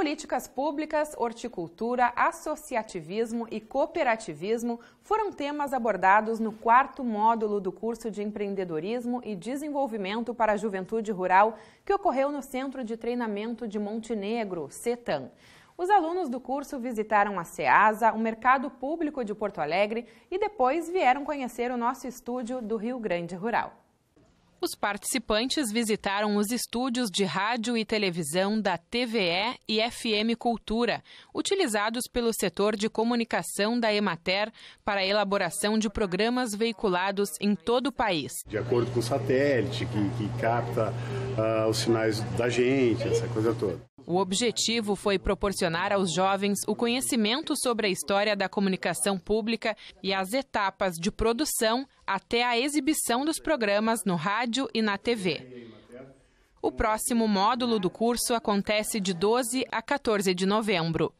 Políticas públicas, horticultura, associativismo e cooperativismo foram temas abordados no quarto módulo do curso de empreendedorismo e desenvolvimento para a juventude rural que ocorreu no Centro de Treinamento de Montenegro, CETAM. Os alunos do curso visitaram a SEASA, o Mercado Público de Porto Alegre e depois vieram conhecer o nosso estúdio do Rio Grande Rural. Os participantes visitaram os estúdios de rádio e televisão da TVE e FM Cultura, utilizados pelo setor de comunicação da Emater para a elaboração de programas veiculados em todo o país. De acordo com o satélite, que, que capta ah, os sinais da gente, essa coisa toda. O objetivo foi proporcionar aos jovens o conhecimento sobre a história da comunicação pública e as etapas de produção, até a exibição dos programas no rádio e na TV. O próximo módulo do curso acontece de 12 a 14 de novembro.